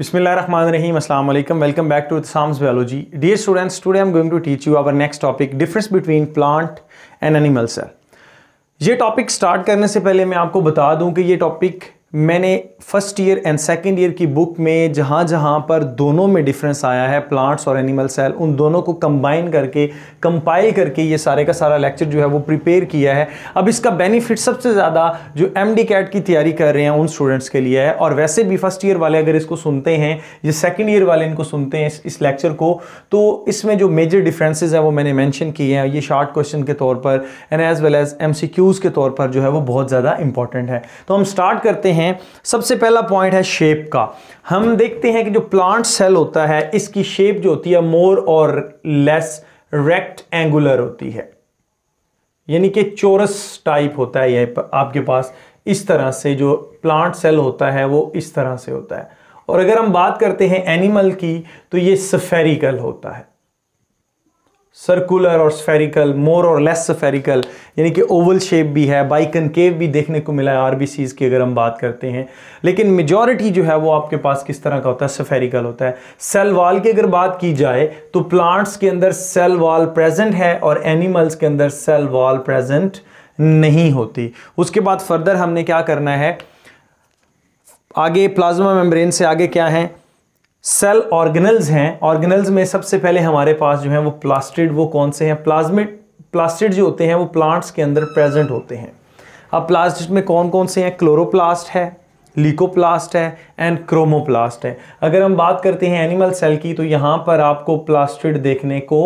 अस्सलाम वालेकुम welcome back to Sam's biology dear students today I am going to teach you our next topic difference between plant and animal cell ये topic start करने से पहले मैं आपको बता दूं कि ये टॉपिक मैंने first year and second year की बुक में जहाँ जहाँ पर दोनों में डिफरेंस आया है प्लांट्स और एनिमल सेल उन दोनों को कंबाइन करके कंपाइल करके ये सारे का सारा लेक्चर जो है वो प्रिपेयर किया है अब इसका बेनिफिट सबसे ज़्यादा जो एम डी कैट की तैयारी कर रहे हैं उन स्टूडेंट्स के लिए है और वैसे भी फर्स्ट ईयर वाले अगर इसको सुनते हैं या सेकेंड ईयर वाले इनको सुनते हैं इस, लेक्चर को तो इसमें जो मेजर डिफ्रेंसेज हैं वो मैंने मैंशन किए हैं ये शार्ट क्वेश्चन के तौर पर and as well as M C Qs के तौर पर जो है वो बहुत ज़्यादा इंपॉर्टेंट है तो हम स्टार्ट करते हैं हैं सबसे पहला पॉइंट है शेप का हम देखते हैं कि जो प्लांट सेल होता है इसकी शेप जो होती है मोर और लेस रेक्ट एंगुलर होती है यानी कि चोरस टाइप होता है ये आपके पास इस तरह से जो प्लांट सेल होता है वो इस तरह से होता है और अगर हम बात करते हैं एनिमल की तो ये सफेरिकल होता है सर्कुलर और स्फेरिकल मोर और लेस स्फेरिकल यानी कि ओवल शेप भी है केव भी देखने को मिला है आर की अगर हम बात करते हैं लेकिन मेजॉरिटी जो है वो आपके पास किस तरह का होता है स्फेरिकल होता है सेल वाल की अगर बात की जाए तो प्लांट्स के अंदर सेल वाल प्रेजेंट है और एनिमल्स के अंदर सेल वाल प्रेजेंट नहीं होती उसके बाद फर्दर हमने क्या करना है आगे प्लाज्मा मेम्ब्रेन से आगे क्या है सेल ऑर्गेनल्स हैं ऑर्गेनल्स में सबसे पहले हमारे पास जो है वो प्लास्टिड वो कौन से हैं प्लाज्मिड प्लास्टिड जो होते हैं वो प्लांट्स के अंदर प्रेजेंट होते हैं अब प्लास्टिड में कौन कौन से हैं क्लोरोप्लास्ट है लीकोप्लास्ट है एंड क्रोमोप्लास्ट है अगर हम बात करते हैं एनिमल सेल की तो यहाँ पर आपको प्लास्टिड देखने को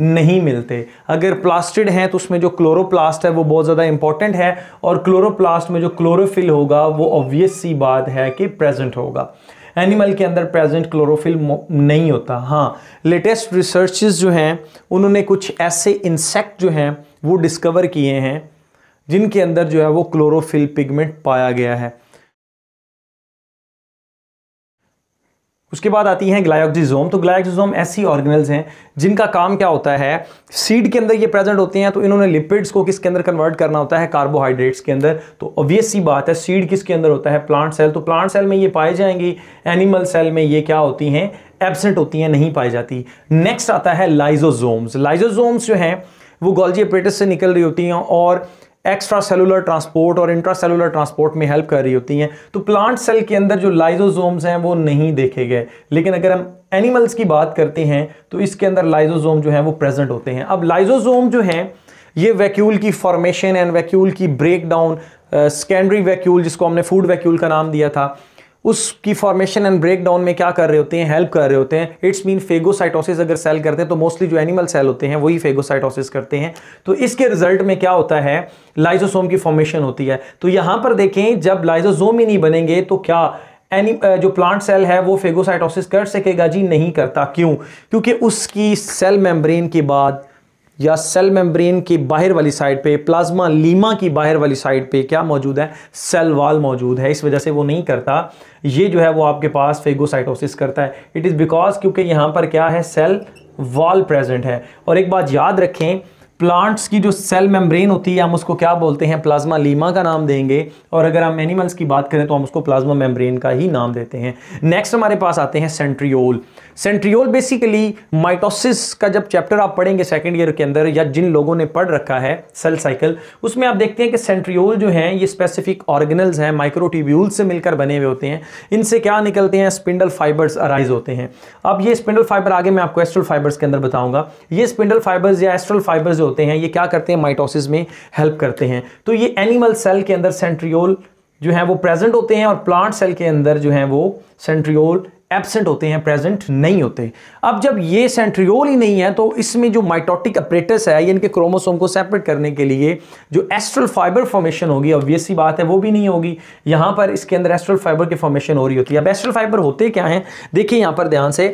नहीं मिलते अगर प्लास्टिड हैं तो उसमें जो क्लोरोप्लास्ट है वो बहुत ज़्यादा इंपॉर्टेंट है और क्लोरोप्लास्ट में जो क्लोरोफिल होगा वो ऑब्वियस सी बात है कि प्रेजेंट होगा एनिमल के अंदर प्रेजेंट क्लोरोफिल नहीं होता हाँ लेटेस्ट रिसर्च जो हैं उन्होंने कुछ ऐसे इंसेक्ट जो हैं वो डिस्कवर किए हैं जिनके अंदर जो है वो क्लोरोफिल पिगमेंट पाया गया है उसके बाद आती हैं ग्लायोक्जिजोम तो ग्लायोक्जिजोम ऐसी ऑर्गेनल्स हैं जिनका काम क्या होता है सीड के अंदर ये प्रेजेंट होते हैं तो इन्होंने लिपिड्स को किसके अंदर कन्वर्ट करना होता है कार्बोहाइड्रेट्स के अंदर तो ऑब्वियस सी बात है सीड किसके अंदर होता है प्लांट सेल तो प्लांट सेल में ये पाए जाएंगी एनिमल सेल में ये क्या होती हैं एबसेंट होती हैं नहीं पाई जाती नेक्स्ट आता है लाइजोजोम्स लाइजोजोम्स जो हैं वो गोल्जी अपरेटस से निकल रही होती हैं और एक्स्ट्रा सेलुलर ट्रांसपोर्ट और इंट्रा सेलुलर ट्रांसपोर्ट में हेल्प कर रही होती हैं तो प्लांट सेल के अंदर जो लाइजोजोम्स हैं वो नहीं देखे गए लेकिन अगर हम एनिमल्स की बात करते हैं तो इसके अंदर लाइजोजोम जो है वो प्रेजेंट होते हैं अब लाइजोजोम जो है ये वैक्यूल की फॉर्मेशन एंड वैक्यूल की ब्रेक डाउन सेकेंडरी वैक्यूल जिसको हमने फूड वैक्यूल का नाम दिया था उसकी फॉर्मेशन एंड ब्रेक डाउन में क्या कर रहे होते हैं हेल्प कर रहे होते हैं इट्स मीन फेगोसाइटोसिस अगर सेल करते हैं तो मोस्टली जो एनिमल सेल होते हैं वही फेगोसाइटोसिस करते हैं तो इसके रिजल्ट में क्या होता है लाइजोसोम की फॉर्मेशन होती है तो यहां पर देखें जब लाइजोसोम ही नहीं बनेंगे तो क्या एनी जो प्लांट सेल है वो फेगोसाइटोसिस कर सकेगा जी नहीं करता क्यों क्योंकि उसकी सेल मेम्ब्रेन के बाद या सेल मेम्ब्रेन की बाहर वाली साइड पे प्लाज्मा लीमा की बाहर वाली साइड पे क्या मौजूद है सेल वाल मौजूद है इस वजह से वो नहीं करता ये जो है वो आपके पास फेगोसाइटोसिस करता है इट इज़ बिकॉज क्योंकि यहाँ पर क्या है सेल वॉल प्रेजेंट है और एक बात याद रखें प्लांट्स की जो सेल मेम्ब्रेन होती है हम उसको क्या बोलते हैं प्लाज्मा लीमा का नाम देंगे और अगर हम एनिमल्स की बात करें तो हम उसको प्लाज्मा मेम्ब्रेन का ही नाम देते हैं नेक्स्ट हमारे पास आते हैं सेंट्रियोल सेंट्रियोल बेसिकली माइटोसिस का जब चैप्टर आप पढ़ेंगे सेकेंड ईयर के अंदर या जिन लोगों ने पढ़ रखा है सेल साइकिल उसमें आप देखते हैं कि सेंट्रियोल जो हैं ये स्पेसिफिक ऑर्गेनल्स हैं माइक्रोटिब्यूल से मिलकर बने हुए होते हैं इनसे क्या निकलते हैं स्पिंडल फाइबर्स अराइज होते हैं अब ये स्पिंडल फाइबर आगे मैं आपको एस्ट्रल फाइबर्स के अंदर बताऊंगा ये स्पिंडल फाइबर्स या एस्ट्रल फाइबर्स होते हैं ये क्या करते हैं माइटोसिस में हेल्प करते हैं तो ये एनिमल सेल के अंदर सेंट्रियोल जो है वो प्रेजेंट होते हैं और प्लांट सेल के अंदर जो है वो सेंट्रियोल एबसेंट होते हैं प्रेजेंट नहीं होते अब जब ये सेंट्रियोल ही नहीं है तो इसमें जो माइटोटिक अप्रेटस है यानी कि क्रोमोसोम को सेपरेट करने के लिए जो एस्ट्रल फाइबर फॉर्मेशन होगी ऑब्वियस सी बात है वो भी नहीं होगी यहाँ पर इसके अंदर एस्ट्रल फाइबर की फॉर्मेशन हो रही होती है अब एस्ट्रल फाइबर होते क्या हैं देखिए यहाँ पर ध्यान से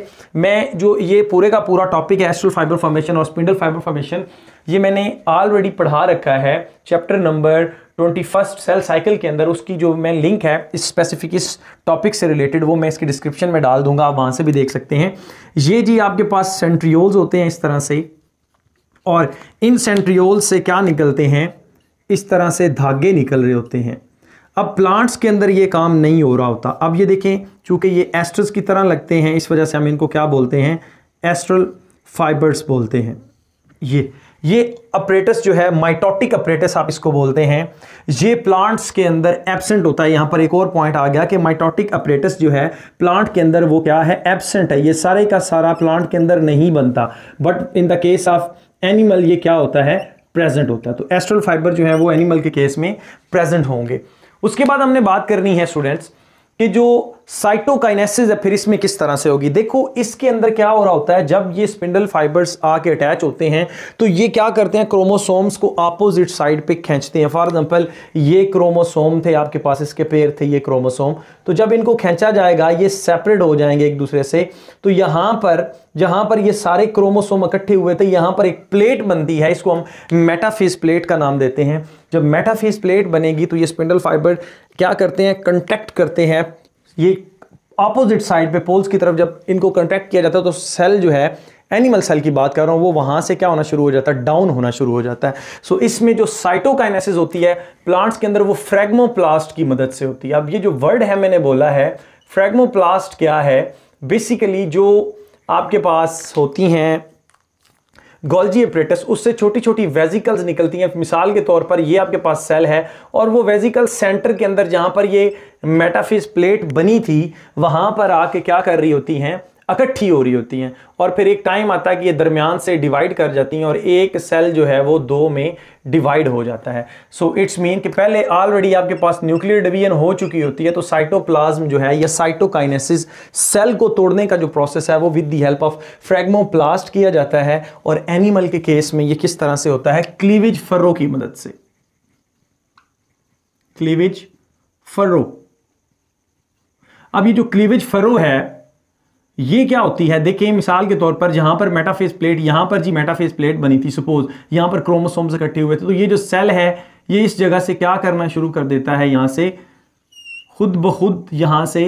मैं जो ये पूरे का पूरा टॉपिक है एस्ट्रल फाइबर फॉर्मेशन और स्पिंडल फाइबर फॉर्मेशन ये मैंने ऑलरेडी पढ़ा रखा है chapter number twenty first cell cycle के अंदर उसकी जो मैं लिंक है इस स्पेसिफिक इस टॉपिक से रिलेटेड वो मैं इसके डिस्क्रिप्शन में डाल दूंगा आप वहाँ से भी देख सकते हैं ये जी आपके पास सेंट्रियोल्स होते हैं इस तरह से और इन सेंट्रियोल से क्या निकलते हैं इस तरह से धागे निकल रहे होते हैं अब प्लांट्स के अंदर ये काम नहीं हो रहा होता अब ये देखें चूंकि ये एस्ट्रस की तरह लगते हैं इस वजह से हम इनको क्या बोलते हैं एस्ट्रल फाइबर्स बोलते हैं ये ये अपरेटस जो है माइटोटिक अपरेटस आप इसको बोलते हैं ये प्लांट्स के अंदर एबसेंट होता है यहाँ पर एक और पॉइंट आ गया कि माइटोटिक अपरेटस जो है प्लांट के अंदर वो क्या है एबसेंट है ये सारे का सारा प्लांट के अंदर नहीं बनता but in the case of animal ये क्या होता है प्रेजेंट होता है तो एस्ट्रल फाइबर जो है वो एनिमल के केस में प्रेजेंट होंगे उसके बाद हमने बात करनी है स्टूडेंट्स कि जो साइटोकाइनेसिस है फिर इसमें किस तरह से होगी देखो इसके अंदर क्या हो रहा होता है जब ये स्पिंडल फाइबर्स आके अटैच होते हैं तो ये क्या करते हैं क्रोमोसोम्स को अपोजिट साइड पे खींचते हैं फॉर एग्जांपल ये क्रोमोसोम थे आपके पास इसके पैर थे ये क्रोमोसोम तो जब इनको खींचा जाएगा ये सेपरेट हो जाएंगे एक दूसरे से तो यहाँ पर जहाँ पर ये सारे क्रोमोसोम इकट्ठे हुए थे यहाँ पर एक प्लेट बनती है इसको हम मेटाफेस प्लेट का नाम देते हैं जब मेटाफेस प्लेट बनेगी तो ये स्पिंडल फाइबर क्या करते हैं कंटेक्ट करते हैं ये अपोजिट साइड पे पोल्स की तरफ जब इनको कंटेक्ट किया जाता है तो सेल जो है एनिमल सेल की बात कर रहा हूँ वो वहाँ से क्या होना शुरू हो जाता है डाउन होना शुरू हो जाता है सो so, इसमें जो साइटोकाइनेसिस होती है प्लांट्स के अंदर वो फ्रेगमोप्लास्ट की मदद से होती है अब ये जो वर्ड है मैंने बोला है फ्रेगमोप्लास्ट क्या है बेसिकली जो आपके पास होती हैं गोल्जी एपरेटस उससे छोटी छोटी वेजिकल्स निकलती हैं मिसाल के तौर पर ये आपके पास सेल है और वो वेजिकल सेंटर के अंदर जहाँ पर ये मेटाफिस प्लेट बनी थी वहाँ पर आके क्या कर रही होती हैं इकट्ठी हो रही होती हैं और फिर एक टाइम आता है कि ये दरमियान से डिवाइड कर जाती हैं और एक सेल जो है वो दो में डिवाइड हो जाता है सो इट्स मीन कि पहले ऑलरेडी आपके पास न्यूक्लियर डिवीजन हो चुकी होती है तो साइटोप्लाज्म जो है या साइटोकाइनेसिस सेल को तोड़ने का जो प्रोसेस है वो with the help of phragmoplast किया जाता है और एनिमल के केस में ये किस तरह से होता है क्लीविज फर्रो की मदद से क्लीविज फर्रो अब ये जो क्लीविज फरो है ये क्या होती है देखिए मिसाल के तौर पर जहां पर मेटाफेस प्लेट यहां पर जी मेटाफेस प्लेट बनी थी सपोज यहां पर क्रोमोसोम्स इकट्ठे हुए थे तो ये जो सेल है ये इस जगह से क्या करना शुरू कर देता है यहां से खुद ब खुद यहां से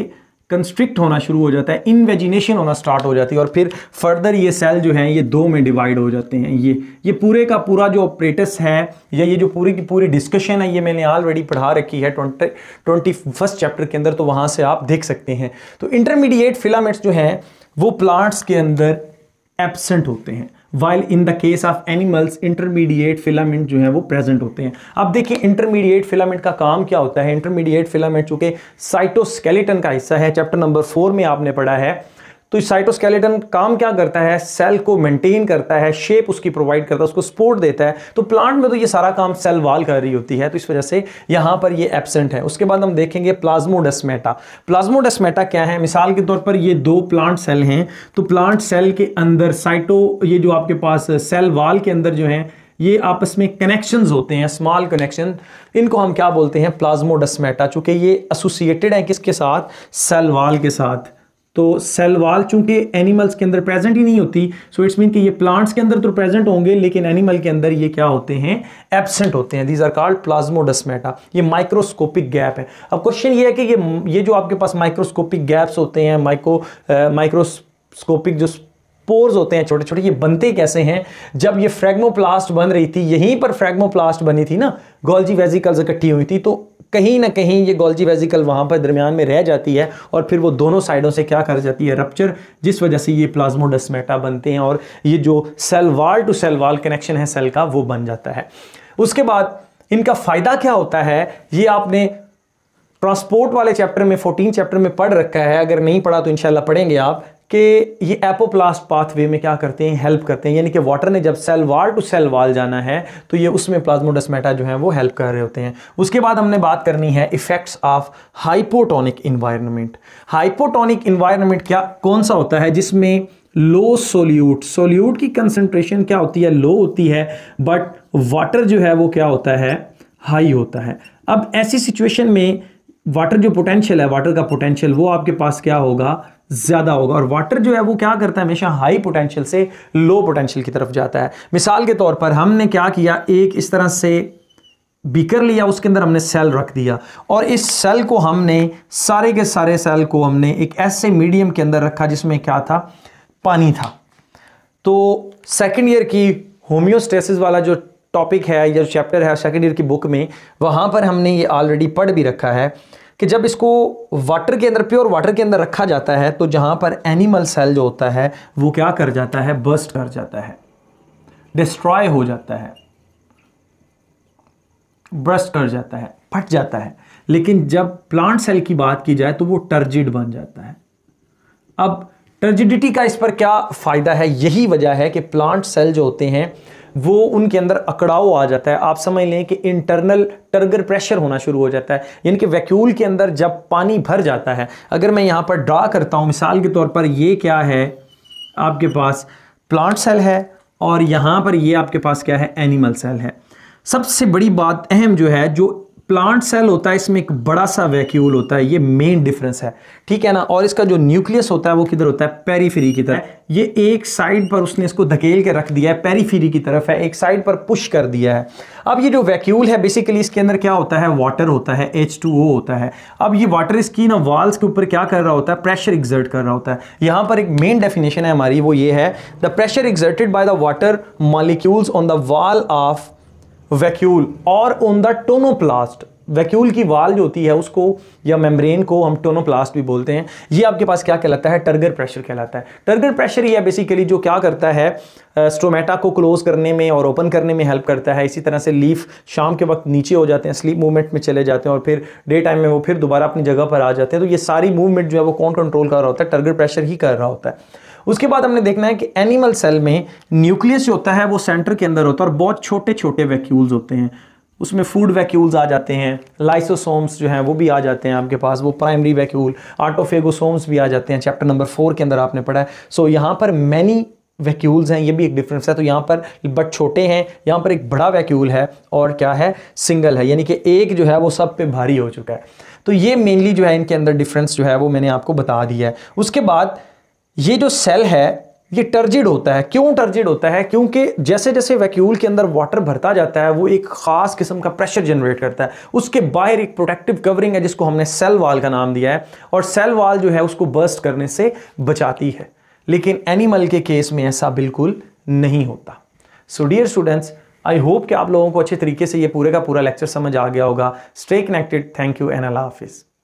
कंस्ट्रिक्ट होना शुरू हो जाता है इनवेजिनेशन होना स्टार्ट हो जाती है और फिर फर्दर ये सेल जो है ये दो में डिवाइड हो जाते हैं ये ये पूरे का पूरा जो ऑपरेटस है या ये जो पूरी की पूरी डिस्कशन है ये मैंने ऑलरेडी पढ़ा रखी है ट्वेंटी ट्वेंटी फर्स्ट चैप्टर के अंदर तो वहाँ से आप देख सकते हैं तो इंटरमीडिएट फिलामेंट्स जो हैं वो प्लांट्स के अंदर एबसेंट होते हैं while in the case of animals intermediate filament जो है वो प्रेजेंट होते हैं अब देखिए इंटरमीडिएट फिलामेंट का काम क्या होता है इंटरमीडिएट फिलामेंट चूंकि साइटोस्केलेटन का हिस्सा है चैप्टर नंबर फोर में आपने पढ़ा है तो इस साइटोस्केलेटन काम क्या करता है सेल को मेंटेन करता है शेप उसकी प्रोवाइड करता है उसको सपोर्ट देता है तो प्लांट में तो ये सारा काम सेल वाल कर रही होती है तो इस वजह से यहाँ पर ये एबसेंट है उसके बाद हम देखेंगे प्लाज्मोडेस्मेटा प्लाज्मोडेस्मेटा क्या है मिसाल के तौर पर ये दो प्लांट सेल हैं तो प्लांट सेल के अंदर साइटो ये जो आपके पास सेल वाल के अंदर जो है ये आपस में कनेक्शंस होते हैं स्मॉल कनेक्शन इनको हम क्या बोलते हैं प्लाज्मोडस्मेटा चूंकि ये एसोसिएटेड है किसके साथ सेल वाल के साथ तो सेल वाल चूंकि एनिमल्स के अंदर प्रेजेंट ही नहीं होती सो इट्स मीन कि ये प्लांट्स के अंदर तो प्रेजेंट होंगे लेकिन एनिमल के अंदर ये क्या होते हैं एबसेंट होते हैं दीज आर कॉल्ड प्लाज्मोडस्मेटा ये माइक्रोस्कोपिक गैप है अब क्वेश्चन ये है कि ये ये जो आपके पास माइक्रोस्कोपिक गैप्स होते हैं माइक्रो माइक्रोस्कोपिक uh, जो पोर्स होते हैं छोटे छोटे ये बनते कैसे हैं जब ये फ्रेगमोप्लास्ट बन रही थी यहीं पर फ्रेगमोप्लास्ट बनी थी ना गोल्जी वेजिकल्स इकट्ठी हुई थी तो कहीं ना कहीं ये गोल्जी वेजिकल वहाँ पर दरमियान में रह जाती है और फिर वो दोनों साइडों से क्या कर जाती है रप्चर जिस वजह से ये प्लाज्मोडस्मेटा बनते हैं और ये जो cell wall to cell wall connection है सेल का वो बन जाता है उसके बाद इनका फ़ायदा क्या होता है ये आपने ट्रांसपोर्ट वाले चैप्टर में 14 चैप्टर में पढ़ रखा है अगर नहीं पढ़ा तो इंशाल्लाह पढ़ेंगे आप कि ये एपोप्लास्ट पाथवे में क्या करते हैं हेल्प करते हैं यानी कि वाटर ने जब सेल वाल टू सेल वाल जाना है तो ये उसमें प्लाज्मोडस्मेटा जो है वो हेल्प कर रहे होते हैं उसके बाद हमने बात करनी है effects of hypotonic environment hypotonic environment क्या कौन सा होता है जिसमें लो सोल्यूट सोल्यूट की कंसनट्रेशन क्या होती है लो होती है बट वाटर जो है वो क्या होता है हाई होता है अब ऐसी सिचुएशन में वाटर जो पोटेंशियल है वाटर का पोटेंशियल वो आपके पास क्या होगा ज़्यादा होगा और वाटर जो है वो क्या करता है हमेशा हाई पोटेंशियल से लो पोटेंशियल की तरफ जाता है मिसाल के तौर पर हमने क्या किया एक इस तरह से बीकर लिया उसके अंदर हमने सेल रख दिया और इस सेल को हमने सारे के सारे सेल को हमने एक ऐसे मीडियम के अंदर रखा जिसमें क्या था पानी था तो सेकेंड ईयर की होम्योस्टेसिस वाला जो टॉपिक है या जो चैप्टर है सेकेंड ईयर की बुक में वहाँ पर हमने ये ऑलरेडी पढ़ भी रखा है कि जब इसको वाटर के अंदर प्योर वाटर के अंदर रखा जाता है तो जहाँ पर एनिमल सेल जो होता है वो क्या कर जाता है बस्ट कर जाता है डिस्ट्रॉय हो जाता है ब्रस्ट कर जाता है फट जाता है लेकिन जब प्लांट सेल की बात की जाए तो वो टर्जिड बन जाता है अब टर्जिडिटी का इस पर क्या फ़ायदा है यही वजह है कि प्लांट सेल जो होते हैं वो उनके अंदर अकड़ाव आ जाता है आप समझ लें कि इंटरनल टर्गर प्रेशर होना शुरू हो जाता है यानी कि वैक्यूल के अंदर जब पानी भर जाता है अगर मैं यहाँ पर ड्रा करता हूँ मिसाल के तौर पर ये क्या है आपके पास प्लांट सेल है और यहाँ पर ये आपके पास क्या है एनिमल सेल है सबसे बड़ी बात अहम जो है जो प्लांट सेल होता है इसमें एक बड़ा सा वैक्यूल होता है ये मेन डिफरेंस है ठीक है ना और इसका जो न्यूक्लियस होता है वो किधर होता है पेरीफेरी की तरफ ये एक साइड पर उसने इसको धकेल के रख दिया है पेरीफेरी की तरफ है एक साइड पर पुश कर दिया है अब ये जो वैक्यूल है बेसिकली इसके अंदर क्या होता है वाटर होता है एच होता है अब ये वाटर इसकी ना वाल्स के ऊपर क्या कर रहा होता है प्रेशर एग्जर्ट कर रहा होता है यहाँ पर एक मेन डेफिनेशन है हमारी वो ये है the pressure exerted by the water molecules on the wall of vacuole और ऑन द टोनोप्लास्ट वैक्यूल की वाल जो होती है उसको या मेम्ब्रेन को हम टोनोप्लास्ट भी बोलते हैं ये आपके पास क्या कहलाता है टर्गर प्रेशर कहलाता है टर्गर प्रेशर ये बेसिकली जो क्या करता है स्टोमेटा को क्लोज करने में और ओपन करने में हेल्प करता है इसी तरह से लीफ शाम के वक्त नीचे हो जाते हैं स्लीप मूवमेंट में चले जाते हैं और फिर डे टाइम में वो फिर दोबारा अपनी जगह पर आ जाते हैं तो ये सारी मूवमेंट जो है वो कौन कंट्रोल कर रहा होता है टर्गर प्रेशर ही कर रहा होता है उसके बाद हमने देखना है कि एनिमल सेल में न्यूक्लियस जो होता है वो सेंटर के अंदर होता है और बहुत छोटे छोटे वैक्यूल्स होते हैं उसमें फूड वैक्यूल्स आ जाते हैं लाइसोसोम्स जो हैं वो भी आ जाते हैं आपके पास वो प्राइमरी वैक्यूल आटोफेगोसोम्स भी आ जाते हैं चैप्टर नंबर फोर के अंदर आपने पढ़ा है सो so, यहाँ पर मैनी वैक्यूल्स हैं ये भी एक डिफरेंस है तो यहाँ पर बट छोटे हैं यहाँ पर एक बड़ा वैक्यूल है और क्या है सिंगल है यानी कि एक जो है वो सब पे भारी हो चुका है तो ये मेनली जो है इनके अंदर डिफरेंस जो है वो मैंने आपको बता दिया है उसके बाद ये जो सेल है ये टर्जिड होता है क्यों टर्जिड होता है क्योंकि जैसे जैसे वैक्यूल के अंदर वाटर भरता जाता है वो एक खास किस्म का प्रेशर जनरेट करता है उसके बाहर एक प्रोटेक्टिव कवरिंग है जिसको हमने सेल वाल का नाम दिया है और सेल वाल जो है उसको बर्स्ट करने से बचाती है लेकिन एनिमल के केस में ऐसा बिल्कुल नहीं होता so dear students I hope कि आप लोगों को अच्छे तरीके से ये पूरे का पूरा लेक्चर समझ आ गया होगा स्टे कनेक्टेड थैंक यू एन अल्लाह हाफिज़